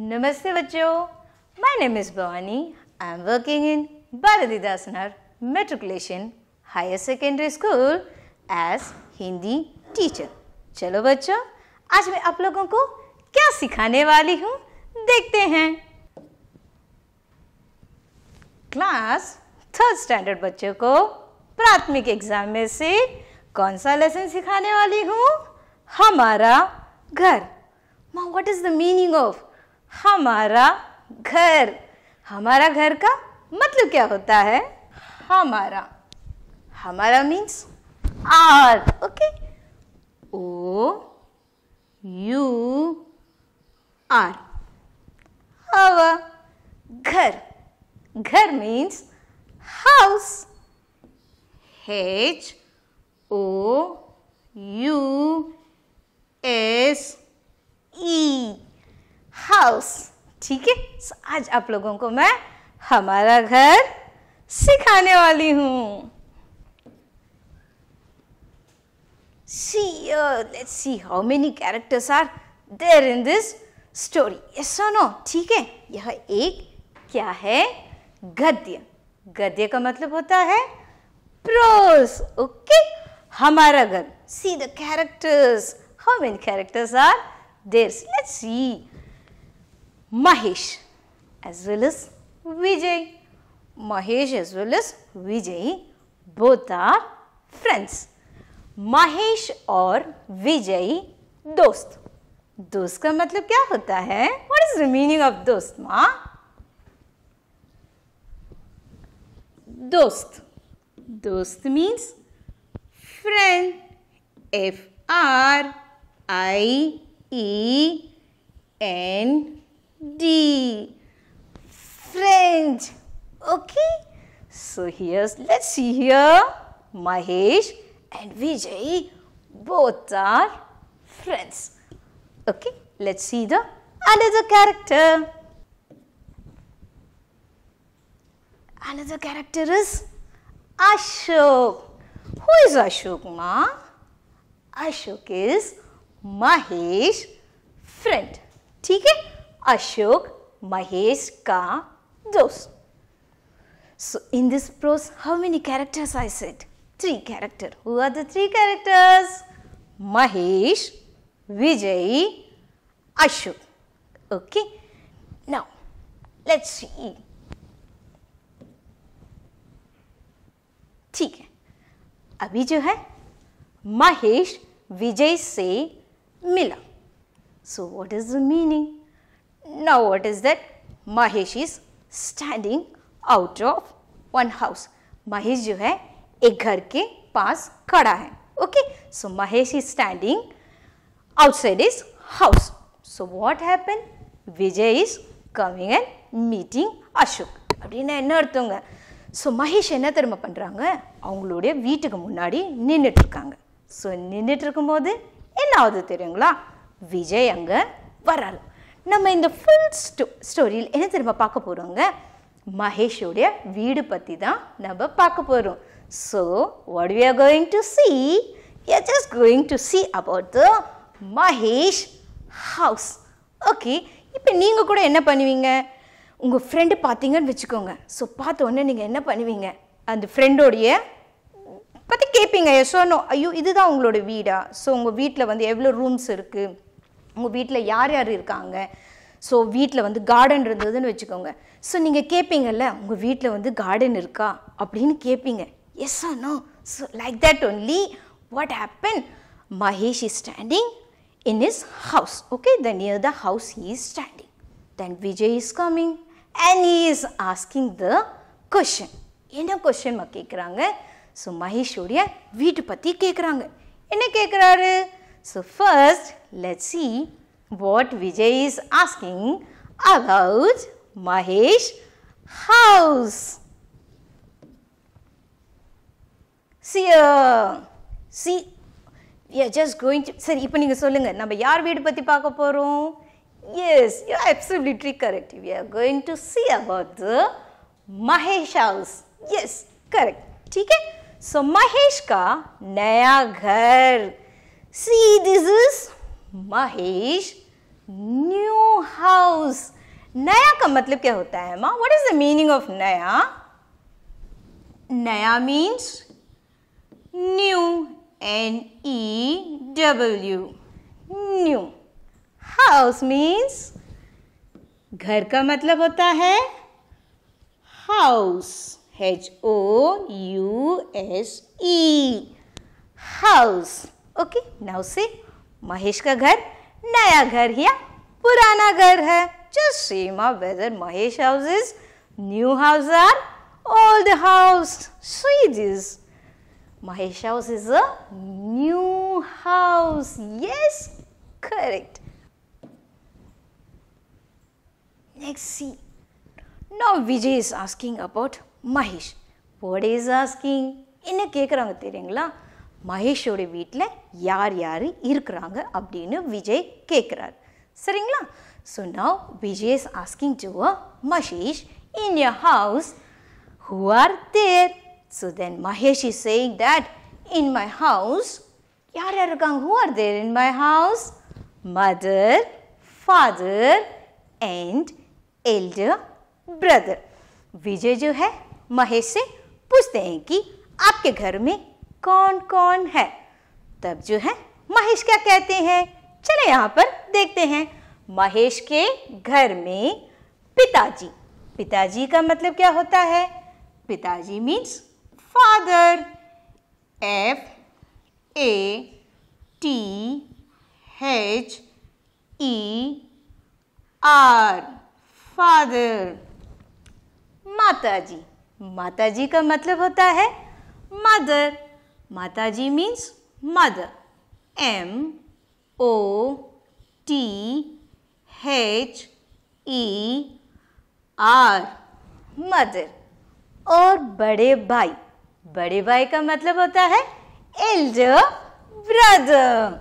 नमस्ते बच्चों my name is Bhavani I am working in बारदीदासनर matriculation higher secondary school as Hindi teacher चलो बच्चों आज मैं आप लोगों को क्या सिखाने वाली हूँ देखते हैं क्लास थर्ड स्टैंडर्ड बच्चों को प्राथमिक एग्जाम में से कौन सा लेसन सिखाने वाली हूँ हमारा घर माँ what is the meaning of हमारा घर हमारा घर का मतलब क्या होता है हमारा हमारा means R okay O U R हवा घर घर means house H O U S E house ठीक है so, आज आप लोगों को मैं हमारा घर सिखाने वाली हूं see let's see how many characters are there in this story story ठीक है यह एक क्या है गद्य गद्य का मतलब होता है प्रोस ओके हमारा घर see the characters how many characters are there let's see Mahesh as well as Vijay. Mahesh as well as Vijay both are friends. Mahesh or Vijay dost. Dost ka matlab kya hota hai? What is the meaning of dost ma? Dost. Dost means friend. F R I E N D. D. French. Okay. So here's, let's see here. Mahesh and Vijay both are friends. Okay. Let's see the another character. Another character is Ashok. Who is Ashok ma? Ashok is Mahesh friend. ठीक है Ashok, Mahesh, Ka, those. So in this prose, how many characters I said? Three characters. Who are the three characters? Mahesh, Vijay, Ashok. Okay. Now, let's see. ठीक है अभी जो है महेश विजय से मिला so what is the meaning Now what is that? Mahesh is standing out of one house. Mahesh jo hai ek ghar ke paas khada hai. okay so mahesh is standing outside his house so what happened vijay is coming and meeting ashok அப்படின்னா என்ன அர்த்தங்க so Mahesh என்ன திரும்ப பண்ணுறாங்க அவங்களுடைய வீட்டுக்கு முன்னாடி நின்றுட்டுருக்காங்க so நின்றுட்டு இருக்கும்போது என்ன ஆகுது தெரியுங்களா விஜய் அங்கே வராரு நம்ம இந்த ஃபுல் ஸ்டோ ஸ்டோரியில் என்ன திரும்ப பார்க்க போகிறோங்க மகேஷோடைய வீடு பற்றி தான் நம்ம பார்க்க போகிறோம் so what we are going to see you just going to see about the Mahesh house okay இப்போ நீங்கள் கூட என்ன பண்ணுவீங்க உங்கள் ஃப்ரெண்டு பார்த்தீங்கன்னு வச்சுக்கோங்க ஸோ பார்த்த உடனே நீங்கள் என்ன பண்ணுவீங்க அந்த ஃப்ரெண்டோடைய பற்றி கேட்பீங்க சொன்னோம் ஐயோ இதுதான் உங்களோட வீடா ஸோ உங்கள் வீட்டில் வந்து எவ்வளோ ரூம்ஸ் இருக்குது உங்கள் வீட்டில் யார் யார் இருக்காங்க ஸோ வீட்டில் வந்து கார்டன் இருந்ததுன்னு வச்சுக்கோங்க ஸோ நீங்கள் கேட்பீங்கல்ல உங்கள் வீட்டில் வந்து கார்டன் இருக்கா அப்படின்னு கேட்பீங்க yes ah no so like that only what happen Mahesh is standing in is house okay the near the house is standing then Vijay is is and and is asking the the என்ன question கேட்குறாங்க so மகேஷோடைய வீட்டு பற்றி கேட்குறாங்க என்ன கேட்குறாரு So first, let's see what Vijay is asking about Mahesh house. See, uh, see, we are just going to, Sir, இப்போ நீங்கள் சொல்லுங்கள் நம்ம யார் வீடு பற்றி பார்க்க போகிறோம் Yes, you are absolutely correct. We are going to see about the Mahesh house. Yes, correct. ठीक है So Mahesh का नया घर See, this is Mahesh new house. नया का मतलब क्या होता है माँ what is the meaning of नया नया means new N E W new house means घर का मतलब होता है house H O U S E house okay now see Mahesh का घर नया घर या पुराना घर है जस्ट सी मा whether Mahesh house is new house or old house see this Mahesh house is a new house yes correct next see now Vijay is asking about Mahesh what is asking इन्हें केकरा तेरेंगला महेश वीटल यार यारा अब विजय केक्रा sir so now Vijay asking Mahesh in your house who are there so then Mahesh in my house यार यार who are there in my house mother father and elder brother Vijay जो है महेश से पूछते हैं कि आपके घर में कौन कौन है तब जो है महेश क्या कहते हैं चले यहाँ पर देखते हैं महेश के घर में पिताजी पिताजी का मतलब क्या होता है पिताजी means father F A T H E R father माताजी माताजी का मतलब होता है mother Mataji means mother. M O T H E R mother और बड़े भाई बड़े भाई का मतलब होता है एल्डर ब्रदर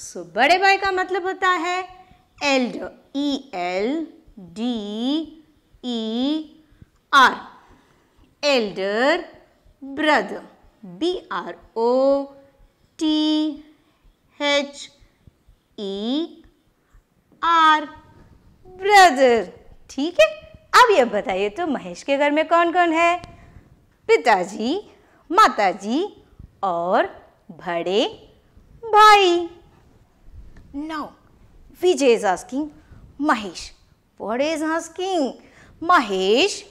सो so, बड़े भाई का मतलब होता है elder E L D E R elder brother B R O T H E R brother ठीक है अब ये बताइए तो महेश के घर में कौन कौन है पिताजी माताजी और बड़े भाई now Vijay is asking Mahesh what is asking Mahesh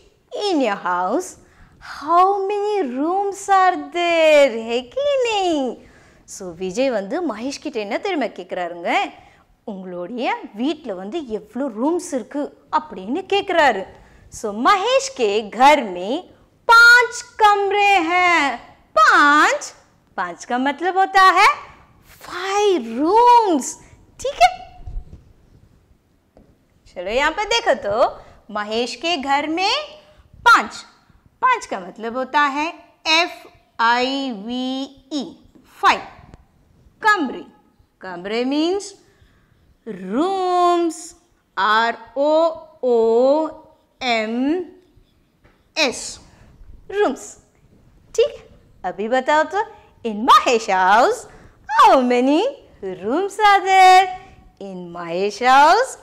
in your house how many room are there हेकिनी सो विजय वो महेश तुम वो एव्वल रूम्स अब केक्रार महेश के घर में पांच कमरे हैं पांच पांच का मतलब होता है फाइव रूम्स ठीक है चलो यहाँ पर देखो तो महेश के घर में पांच पांच का मतलब होता है F I V E five कमरे कमरे means rooms R O O M S rooms ठीक अभी बताओ तो in Mahesh house how many rooms are there in Mahesh house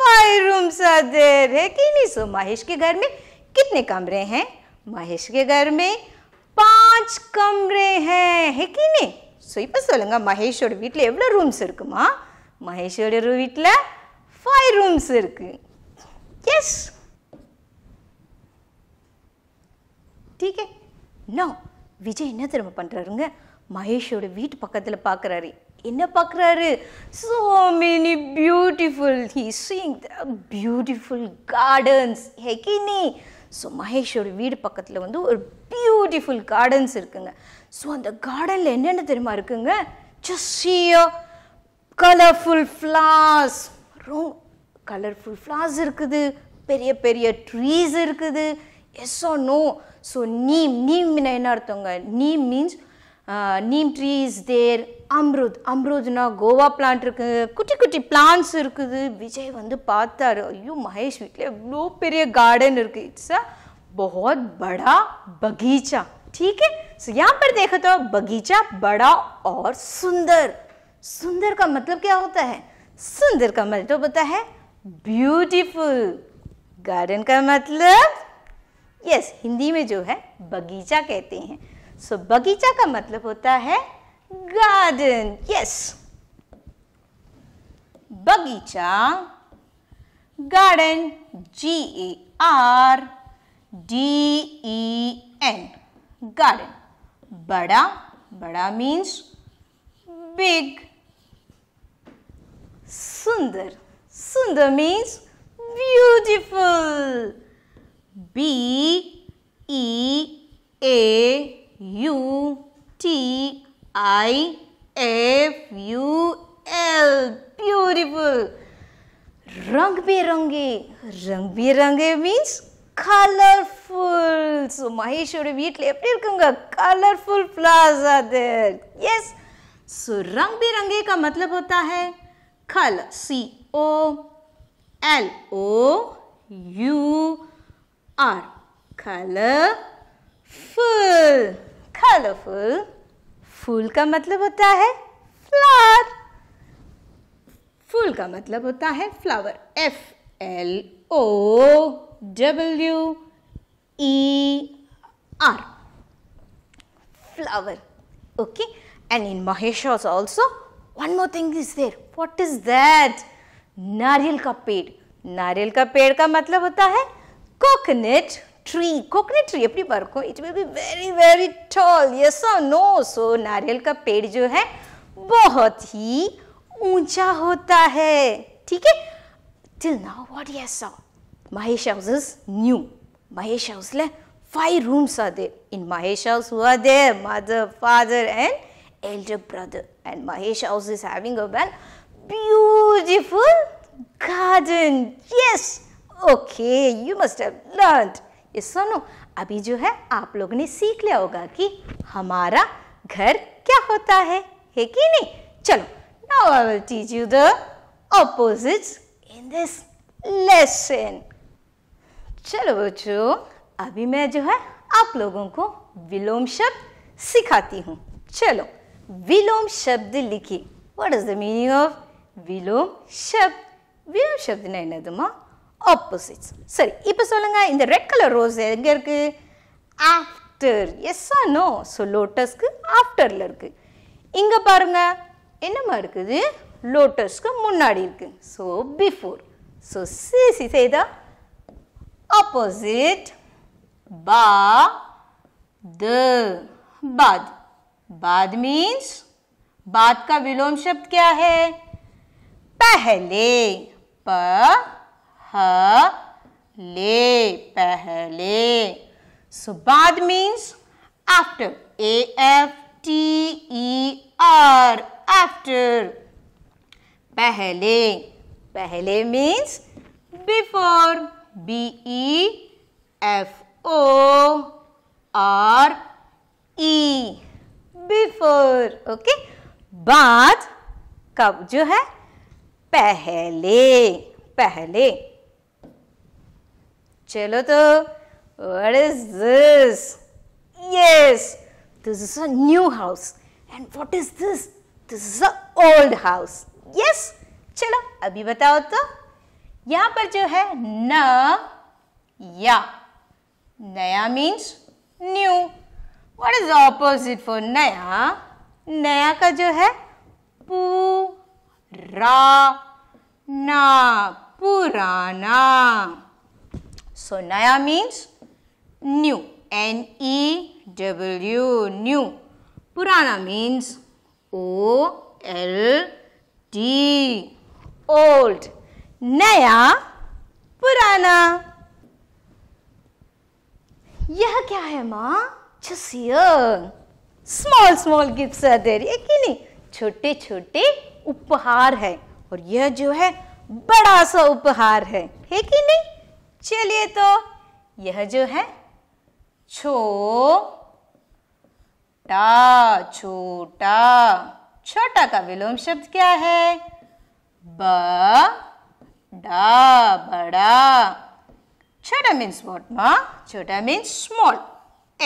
five rooms are there है कि नहीं सो महेश के घर में कितने कमरे हैं மகேஷ் के घर में पांच कमरे हैं है ஸோ இப்போ சொல்லுங்கள் மகேஷோட வீட்டில் எவ்வளோ ரூம்ஸ் இருக்குமா மகேஷோட வீட்டில் ஃபைவ் ரூம்ஸ் இருக்குது எஸ் டீக்கே நோ விஜய் என்ன திரும்ப பண்ணுறாருங்க மகேஷோட வீட்டு பக்கத்தில் பார்க்குறாரு என்ன பார்க்குறாரு so many beautiful he seeing the beautiful gardens ஹெக்கினி ஸோ மகேஷோட வீடு பக்கத்தில் வந்து ஒரு பியூட்டிஃபுல் கார்டன்ஸ் இருக்குங்க ஸோ அந்த கார்டனில் என்னென்ன தெரியுமா இருக்குங்க ஜஸ்டியோ கலர்ஃபுல் ஃப்ளார்ஸ் ரொம்ப கலர்ஃபுல் ஃப்ளார்ஸ் இருக்குது பெரிய பெரிய ட்ரீஸ் இருக்குது yes or no so neem neem என்ன அர்த்தங்க neem means neem trees there अमृत अमृद ना गोवा प्लांट कुटी कुटी प्लांट्स विजय वह पाता अय्यो महेश वीटल एव्वे गार्डन इट्स बहुत बड़ा बगीचा ठीक है सो यहाँ पर देखो तो बगीचा बड़ा और सुंदर सुंदर का मतलब क्या होता है सुंदर का मतलब होता तो है ब्यूटीफुल गार्डन का मतलब यस yes, हिंदी में जो है बगीचा कहते हैं सो so, बगीचा का मतलब होता है गार्डन यस बगीचा garden G A R D E N garden बड़ा बड़ा मीन्स बिग सुंदर सुंदर means beautiful B E A U T I F U L beautiful रंग बिरंगे रंग बिरंगे मीन्स कलर्फुल ஸோ மகேஷோட வீட்டில் எப்படி இருக்குங்க colourful flowers are there yes so रंग बिरंगे का मतलब होता है कल C O L O U R colourful colourful फूल का मतलब होता है फ्लावर फूल का मतलब होता है flower F L O W E R flower okay and in Mahesh also one more thing is there what is that नारियल का पेड़ नारियल का पेड़ का मतलब होता है कोकोनट tree, coconut tree अपनी परखो it will be very very tall, yes or no? So nariyal ka ped jo hai, bahut hi uncha hota hai. Theek hai? till now what he has saw? Mahesh house is new. Mahesh house le, five rooms are there. In Mahesh house who are there? Mother, father and elder brother. And Mahesh house is having a well beautiful garden. Yes. Okay, you must have learned. ये सुनो अभी जो है आप लोग ने सीख लिया होगा कि हमारा घर क्या होता है है कि नहीं चलो now I will teach you the opposites in this lesson चलो बच्चों अभी मैं जो है आप लोगों को विलोम शब्द सिखाती हूँ चलो विलोम शब्द लिखिए what is the meaning of विलोम शब्द विलोम शब्द नहीं ना नदमा तो opposites. Sir, சரி, solunga in the red color rose enga irukku? after yes or no so lotus ku after la irukku. Inga parunga enna ma irukku? lotus ku munnadi irukku. so before so cc the opposite ba the bad bad means बाद का विलोम शब्द क्या है पहले पर E, पहले पहले so बाद means after A F T E R after पहले पहले means before B E F O R E before okay बाद कब जो है पहले पहले चलो तो what is this yes this is a new house and what is this this is a old house yes चलो अभी बताओ तो यहां पर जो है न या नया means new what is opposite for नया नया का जो है पूरा रा ना पुराना So naya means new. N E W new. Purana means O L D old. Naya purana. यह क्या है माँ चुसियन small small gifts are there ये कि नहीं छोटे छोटे उपहार है और यह जो है बड़ा सा उपहार है है कि नहीं चलिए तो यह जो है छो टा छोटा छोटा का विलोम शब्द क्या है ब डा बड़ा छोटा मीन्स वॉट मा छोटा means small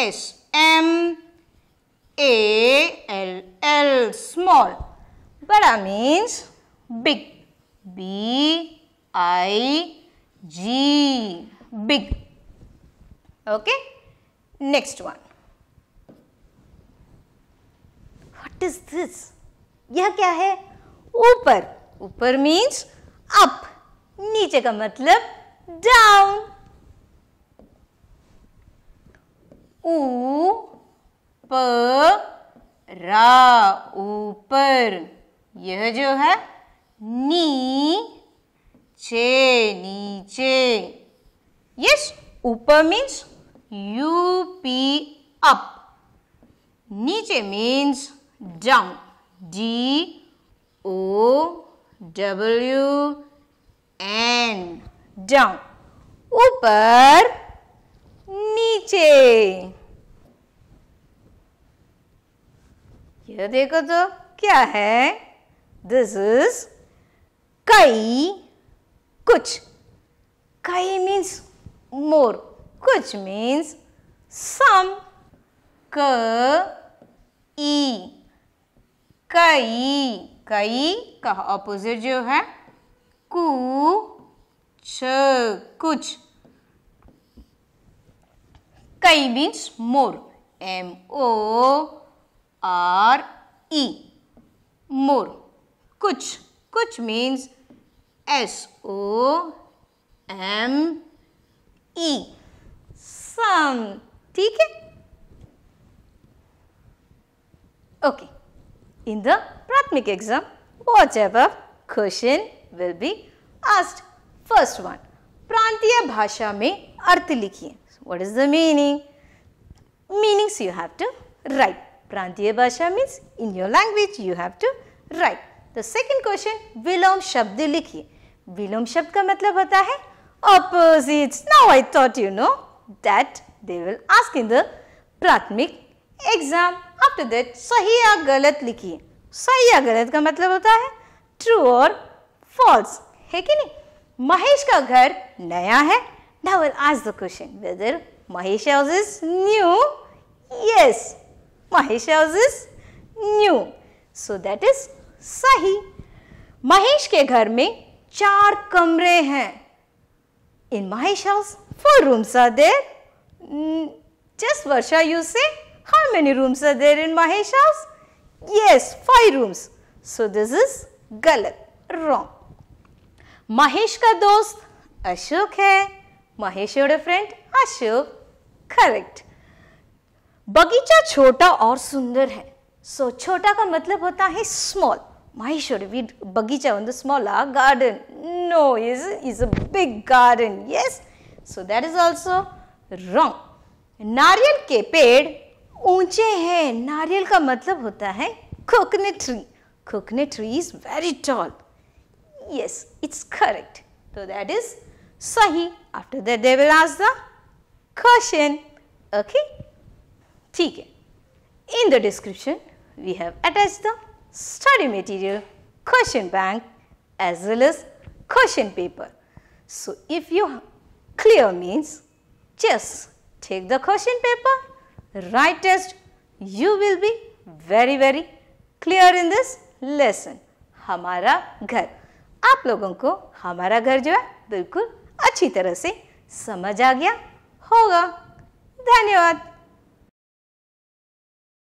S M A L L small बड़ा means big B I G. Big. Okay. Next one. What is this? यह क्या है ऊपर ऊपर means up नीचे का मतलब डाउन ऊपरा ऊपर यह जो है नी नीचे नीचे यस ऊपर मीन्स यू पी अप नीचे means down D O W N down ऊपर नीचे यह देखो तो क्या है दिस इज कई कुछ कई मीन्स मोर कुछ मीन्स सम क ई कई कई का ऑपोजिट जो है कु छ कुछ कई means more M O R E more कुछ कुछ means S O M E some ठीक है ओके इन द प्राथमिक exam watch ever question will be asked first one प्रांतीय भाषा में अर्थ लिखिए what is the meaning meanings you have to write प्रांतीय भाषा means in your language you have to write the second question विलोम शब्द लिखिए विलोम शब्द का मतलब होता है opposite now I thought you know that they will ask in the प्राथमिक एग्जाम आफ्टर दैट सही या गलत लिखिए सही या गलत का मतलब होता है ट्रू और फॉल्स है कि नहीं महेश का घर नया है now will ask the question whether Mahesh house is new yes Mahesh house is new so that is सही महेश के घर में चार कमरे हैं in my house four rooms are there just Varsha you say how many rooms are there in my house yes five rooms so this is गलत wrong Mahesh का दोस्त अशोक है Mahesh your friend Ashok correct बगीचा छोटा और सुंदर है सो so, छोटा का मतलब होता है small my should we bagicha vandu small garden no is is a big garden yes so that is also wrong नारियल के पेड़ ऊंचे हैं नारियल का मतलब होता है coconut tree coconut tree is very tall yes it's correct तो दैट इज सही after that they will ask the question okay ठीक है in the description we have attach the study material, question bank as well as question paper. So if you clear means just take the question paper, write test, you will be very very clear in this lesson. हमारा घर आप लोगों को हमारा घर जो है बिल्कुल अच्छी तरह से समझ आ गया होगा धन्यवाद